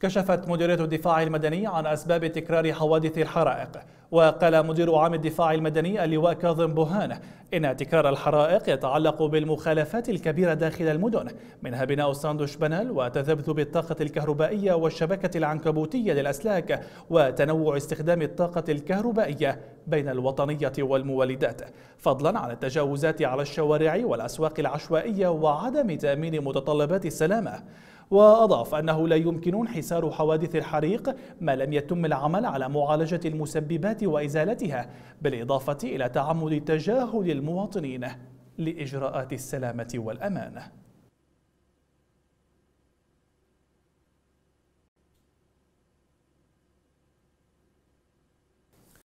كشفت مديرية الدفاع المدني عن أسباب تكرار حوادث الحرائق وقال مدير عام الدفاع المدني اللواء كاظم بوهان إن تكرار الحرائق يتعلق بالمخالفات الكبيرة داخل المدن منها بناء ساندوش بنال وتذبذب الطاقة الكهربائية والشبكة العنكبوتية للأسلاك وتنوع استخدام الطاقة الكهربائية بين الوطنية والمولدات فضلا عن التجاوزات على الشوارع والأسواق العشوائية وعدم تأمين متطلبات السلامة وأضاف أنه لا يمكن انحسار حوادث الحريق ما لم يتم العمل على معالجة المسببات وإزالتها بالإضافة إلى تعمد تجاهل المواطنين لإجراءات السلامة والأمان